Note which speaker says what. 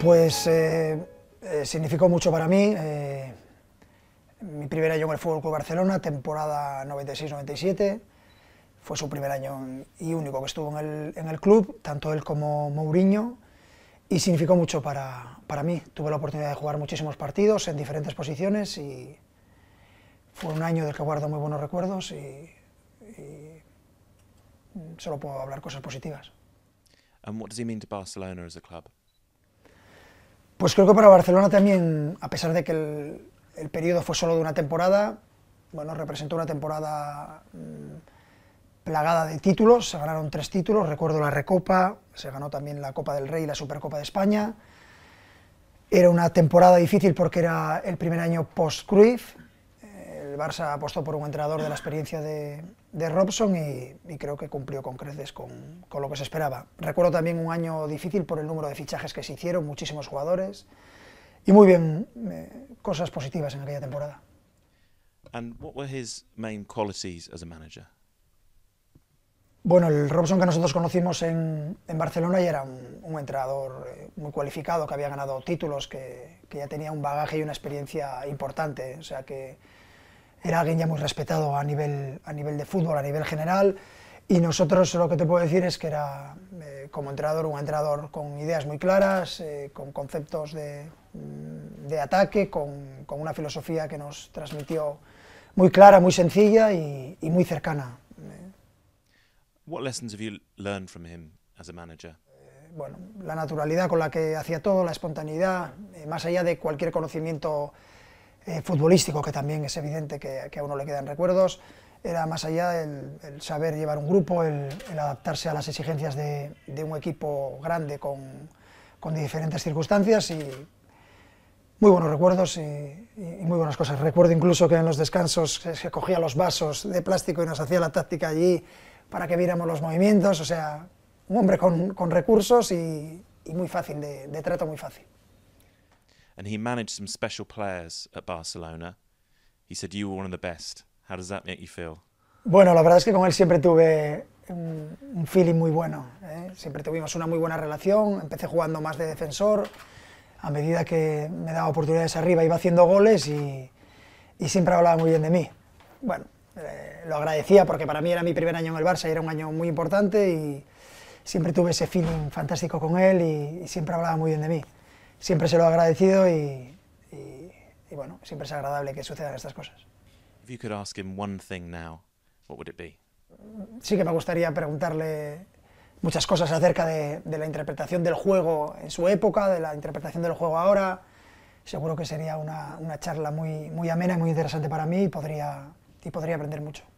Speaker 1: Pues eh, eh, significó mucho para mí. Eh, mi primer año en el Fútbol Club Barcelona, temporada 96-97. Fue su primer año y único que estuvo en el, club, tanto él como Mourinho, y significó mucho para, para mí. Tuve la oportunidad de jugar muchísimos partidos en diferentes posiciones y fue un año del que guardo muy buenos recuerdos y, solo puedo hablar cosas positivas.
Speaker 2: And what does he Barcelona as club?
Speaker 1: Pues creo que para Barcelona también, a pesar de que el, periodo fue solo de una temporada, bueno, representó una temporada mm, plagada de títulos, se ganaron tres títulos, recuerdo la Recopa, se ganó también la Copa del Rey y la Supercopa de España. Era una temporada difícil porque era el primer año post-Cruyff, el Barça apostó por un entrenador de la experiencia de, de Robson y, creo que cumplió con creces con, con, lo que se esperaba. Recuerdo también un año difícil por el número de fichajes que se hicieron, muchísimos jugadores y muy bien, eh, cosas positivas en aquella temporada.
Speaker 2: And what were his main qualities as manager?
Speaker 1: Bueno, el Robson que nosotros conocimos en, en Barcelona ya era un, un, entrenador eh, muy cualificado, que había ganado títulos, que, que ya tenía un bagaje y una experiencia importante. O sea que era alguien ya muy respetado a nivel, a nivel de fútbol, a nivel general, y nosotros lo que te puedo decir es que era, eh, como entrenador, un entrenador con ideas muy claras, eh, con conceptos de, mm, de ataque, con, con, una filosofía que nos transmitió muy clara, muy sencilla y, muy cercana. Eh.
Speaker 2: What lessons have you learned from him as a manager?
Speaker 1: bueno, la naturalidad con la que hacía todo, la espontaneidad, más allá de cualquier conocimiento eh, futbolístico, que también es evidente que, a uno le quedan recuerdos, era más allá el, saber llevar un grupo, el, adaptarse a las exigencias de, un equipo grande con, diferentes circunstancias y muy buenos recuerdos y, muy buenas cosas. Recuerdo incluso que en los descansos se, cogía los vasos de plástico y nos hacía la táctica allí para que viéramos los movimientos, o sea, un hombre con, recursos y, muy fácil, de trato muy fácil
Speaker 2: and he managed some special players at Barcelona. He said you one of the best. How does that make
Speaker 1: Bueno, la verdad es que con él siempre tuve un feeling muy bueno. ¿eh? Siempre tuvimos una muy buena relación. Empecé jugando más de defensor. A medida que me daba oportunidades arriba, iba haciendo goles y, y siempre hablaba muy bien de mí. Bueno, eh, lo agradecía porque para mí era mi primer año en el Barça y era un año muy importante y siempre tuve ese feeling fantástico con él y siempre hablaba muy bien de mí siempre se lo ha agradecido y, bueno, siempre es agradable que sucedan estas cosas. Sí que me gustaría preguntarle muchas cosas acerca de, la interpretación del juego en su época, de la interpretación del juego ahora. Seguro que sería una, charla muy, muy amena y muy interesante para mí y podría, y podría aprender mucho.